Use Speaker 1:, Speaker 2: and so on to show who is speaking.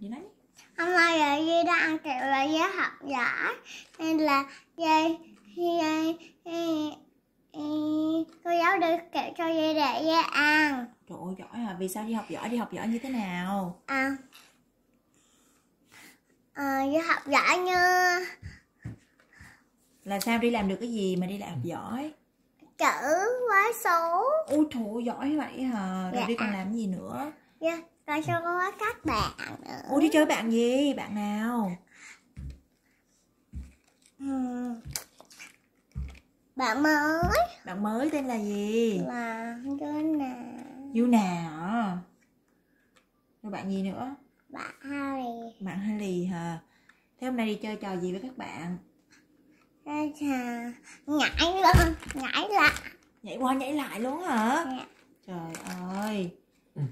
Speaker 1: gì nói đi hôm nay là Duy đã ăn kẹo và Duy học giỏi nên là Duy, Duy, Duy, Duy cô giáo đưa kẹo
Speaker 2: cho Duy để Duy ăn trời ơi giỏi à vì sao Duy học giỏi Duy học giỏi như thế nào à, à Duy học giỏi như là sao đi làm được cái gì mà đi làm giỏi chữ quá số ôi trời giỏi vậy hả rồi dạ. đi còn làm gì nữa dạ rồi xong có các bạn nữa. Cô đi chơi bạn gì? Bạn nào? Bạn mới. Bạn mới tên là gì? Là Yuna. Yuna hả? Rồi bạn gì nữa? Bạn Harry. Bạn Harry hả? Thế hôm nay đi chơi trò gì với các bạn? Chơi trò nhảy lên, nhảy lại. Nhảy qua nhảy lại luôn hả? Dạ. Trời ơi. Ừ.